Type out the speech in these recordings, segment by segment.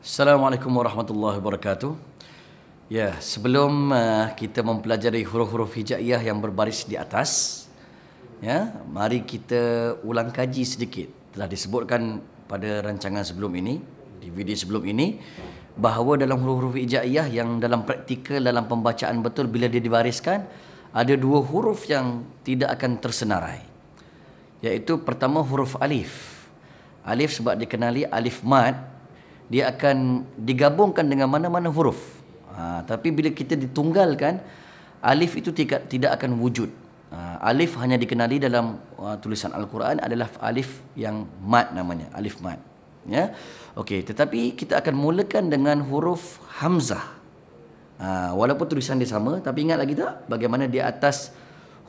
Assalamualaikum warahmatullahi wabarakatuh. Ya, sebelum uh, kita mempelajari huruf-huruf hijaiyah yang berbaris di atas, ya, mari kita ulang kaji sedikit. Telah disebutkan pada rancangan sebelum ini, di video sebelum ini, bahawa dalam huruf-huruf hijaiyah yang dalam praktikal dalam pembacaan betul bila dia dibariskan, ada dua huruf yang tidak akan tersenarai. Yaitu pertama huruf alif. Alif sebab dikenali alif mad dia akan digabungkan dengan mana-mana huruf. Ha, tapi bila kita ditunggalkan, alif itu tika, tidak akan wujud. Ha, alif hanya dikenali dalam uh, tulisan Al-Quran adalah alif yang mat namanya, alif mat. Ya, okay. Tetapi kita akan mulakan dengan huruf hamzah. Ha, walaupun tulisan dia sama, tapi ingat lagi tak bagaimana di atas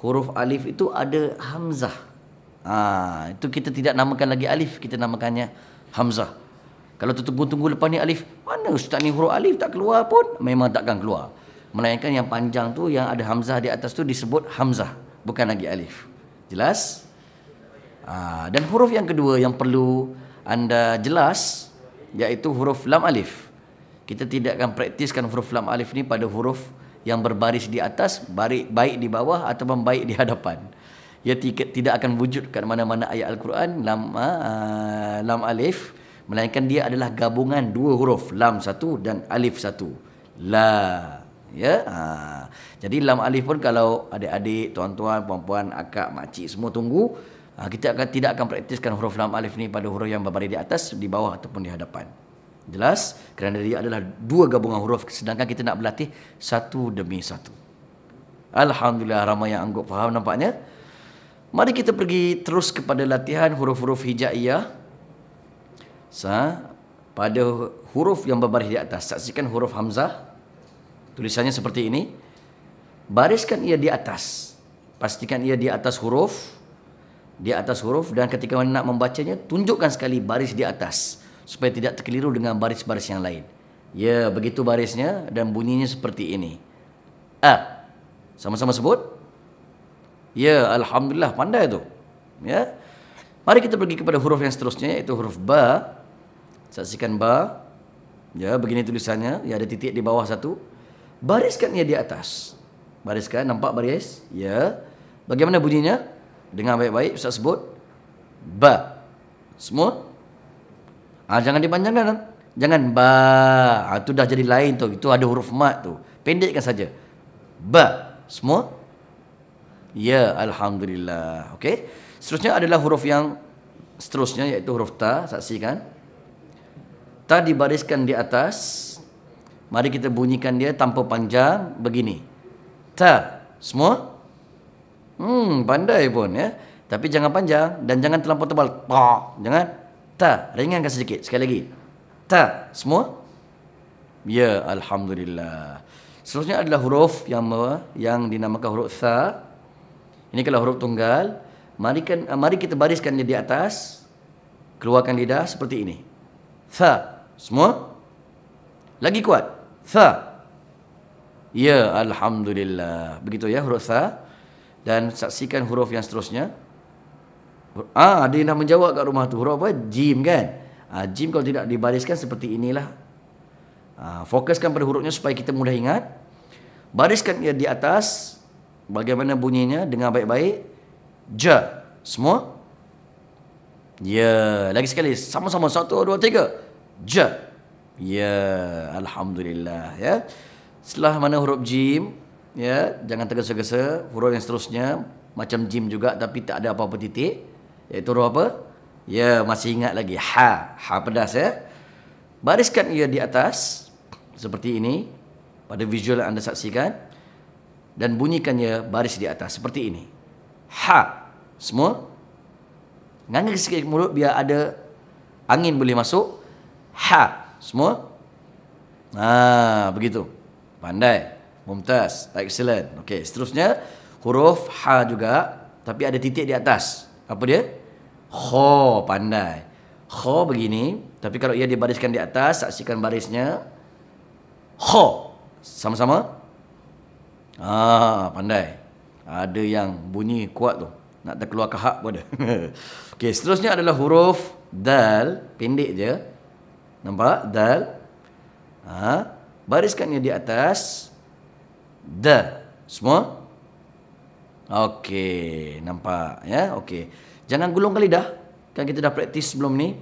huruf alif itu ada hamzah. Ha, itu kita tidak namakan lagi alif, kita namakannya hamzah. Kalau tertunggu-tunggu lepas ni alif, mana ustaz ni huruf alif tak keluar pun, memang takkan keluar. Melainkan yang panjang tu, yang ada hamzah di atas tu disebut hamzah. Bukan lagi alif. Jelas? Aa, ah, dan huruf yang kedua yang perlu anda jelas, iaitu huruf lam alif. Kita tidak akan praktiskan huruf lam alif ni pada huruf yang berbaris di atas, baik, baik di bawah atau baik di hadapan. Ia tidak akan wujud kat mana-mana ayat Al-Quran, lam, aa, ah, Lam alif melainkan dia adalah gabungan dua huruf lam satu dan alif satu la ya ha. jadi lam alif pun kalau adik-adik tuan-tuan puan-puan akak makcik semua tunggu ha, kita akan tidak akan praktiskan huruf lam alif ni pada huruf yang berbaris di atas di bawah ataupun di hadapan jelas kerana dia adalah dua gabungan huruf sedangkan kita nak berlatih satu demi satu alhamdulillah ramai yang anggap faham nampaknya mari kita pergi terus kepada latihan huruf-huruf hijaiyah sa pada huruf yang berbaris di atas saksikan huruf hamzah tulisannya seperti ini bariskan ia di atas pastikan ia di atas huruf di atas huruf dan ketika nak membacanya tunjukkan sekali baris di atas supaya tidak terkeliru dengan baris-baris yang lain ya begitu barisnya dan bunyinya seperti ini a sama-sama sebut ya alhamdulillah pandai tu ya mari kita pergi kepada huruf yang seterusnya iaitu huruf ba Saksikan ba. Ya, begini tulisannya. Ya, ada titik di bawah satu. Bariskan ia di atas. Bariskan. Nampak baris? Ya. Bagaimana bunyinya? Dengar baik-baik. Ustaz sebut. Ba. Semua? Ha, jangan dipanjangkan. Kan? Jangan ba. Ha, ah, itu dah jadi lain tu. Itu ada huruf mat tu. Pendekkan saja. Ba. Semua? Ya. Alhamdulillah. Okey. Seterusnya adalah huruf yang seterusnya iaitu huruf ta. Saksikan. Saksikan. Ta dibariskan di atas. Mari kita bunyikan dia tanpa panjang begini. Ta. Semua? Hmm, pandai pun ya. Tapi jangan panjang dan jangan terlalu tebal. Ta. Jangan. Ta. Ringankan sedikit. Sekali lagi. Ta. Semua? Ya, Alhamdulillah. Seterusnya adalah huruf yang yang dinamakan huruf Tha. Ini kalau huruf tunggal. Mari, kan, mari kita bariskan dia di atas. Keluarkan lidah seperti ini. Tha. Tha. Semua lagi kuat. Tha. Ya, alhamdulillah. Begitu ya huruf tha. Dan saksikan huruf yang seterusnya. Ah, ada yang nak menjawab kat rumah tu. Huruf apa? Jim kan? Ah, jim kalau tidak dibariskan seperti inilah. Ha, fokuskan pada hurufnya supaya kita mudah ingat. Bariskan ia di atas. Bagaimana bunyinya? dengan baik-baik. J. Semua? Ya. Lagi sekali. Sama-sama. Satu, dua, tiga. J. Ya, alhamdulillah ya. Setelah mana huruf jim, ya, jangan tergesa-gesa huruf yang seterusnya macam jim juga tapi tak ada apa-apa titik. Iaitu huruf apa? Ya, masih ingat lagi ha, ha pedas ya. Bariskan ia di atas seperti ini pada visual yang anda saksikan dan bunyikannya baris di atas seperti ini. Ha. Semua. Ngangguk sikit mulut biar ada angin boleh masuk ha semua ha begitu pandai mumtaz excellent okey seterusnya huruf ha juga tapi ada titik di atas apa dia kha pandai kha begini tapi kalau ia dibariskan di atas saksikan barisnya kha sama-sama ha pandai ada yang bunyi kuat tu nak terkeluar kahak pun ada. Okey, seterusnya adalah huruf dal pendek je. Nampak? Dal. Ha? Bariskannya di atas. Da. Semua? Okey. Nampak? Ya? Okey. Jangan gulung ke lidah. Kan kita dah praktis sebelum ni.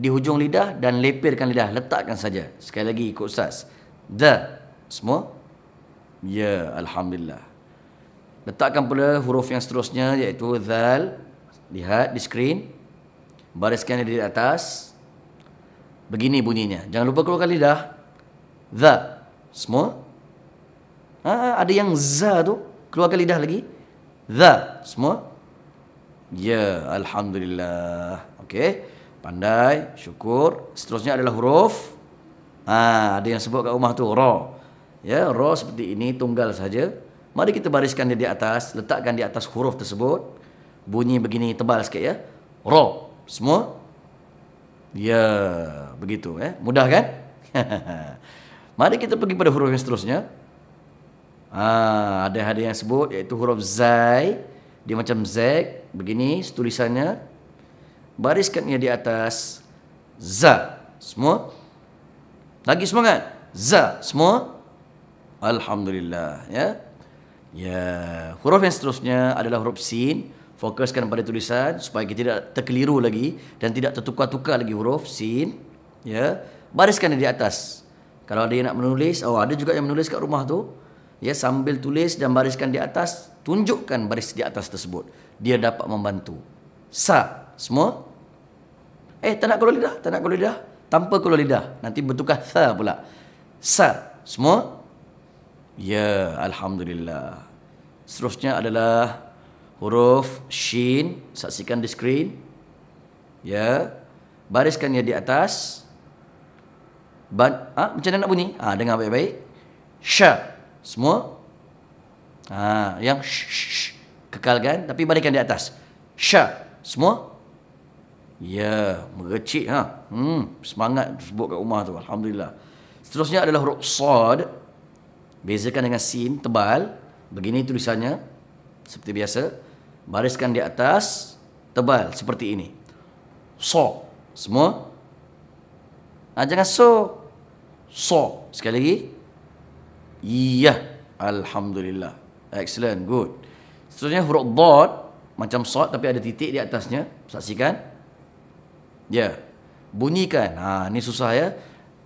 Di hujung lidah dan lepirkan lidah. Letakkan saja. Sekali lagi ikut sas, Da. Semua? Ya. Alhamdulillah. Letakkan pula huruf yang seterusnya iaitu Zal. Lihat di skrin. Bariskannya di atas. Zal. Begini bunyinya. Jangan lupa keluarkan lidah. The. Semua. Ha, ha, ada yang za tu. Keluarkan lidah lagi. The. Semua. Ya. Alhamdulillah. Okey. Pandai. Syukur. Seterusnya adalah huruf. Ha, ada yang sebut kat rumah tu. Ra. Ya. Ra seperti ini. Tunggal saja. Mari kita bariskan dia di atas. Letakkan di atas huruf tersebut. Bunyi begini. Tebal sikit ya. Ra. Semua. Semua. Ya, begitu eh. Mudah kan? Mari kita pergi pada huruf yang seterusnya. Ah, ada hadiah yang sebut iaitu huruf zai dia macam Z begini tulisannya bariskannya di atas Z semua lagi semangat Z semua alhamdulillah ya ya huruf yang seterusnya adalah huruf sin fokuskan pada tulisan supaya kita tidak terkeliru lagi dan tidak tertukar-tukar lagi huruf sin ya bariskan di atas kalau ada yang nak menulis oh ada juga yang menulis kat rumah tu ya sambil tulis dan bariskan di atas tunjukkan baris di atas tersebut dia dapat membantu sa semua eh tak nak keluar lidah tak nak keluar lidah tanpa kalau lidah nanti bertukar sa pula sa semua ya alhamdulillah seterusnya adalah huruf shin saksikan di screen ya bariskannya di atas ba ha, ah, macam mana nak bunyi ha, dengar baik-baik sha semua ha, yang sh, sh, sh kekalkan tapi bariskan di atas sha semua ya mengecik ha hmm semangat sebut kat rumah tu alhamdulillah seterusnya adalah huruf Sod, bezakan dengan sin tebal begini tulisannya seperti biasa bariskan di atas tebal seperti ini. So, semua. Ah jangan so. So, sekali lagi. Iya, alhamdulillah. Excellent, good. Seterusnya huruf dad macam so tapi ada titik di atasnya. Saksikan. Ya. Yeah. Bunyikan. Ha, ni susah ya.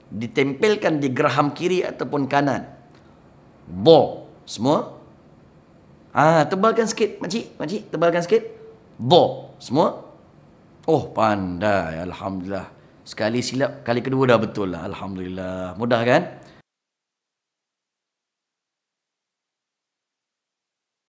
Ditempelkan di geraham kiri ataupun kanan. Bo. Semua. Ah, tebalkan sikit, makcik, makcik, tebalkan sikit. Bo, semua. Oh, pandai, alhamdulillah. Sekali silap, kali kedua dah betul lah, alhamdulillah. Mudah kan?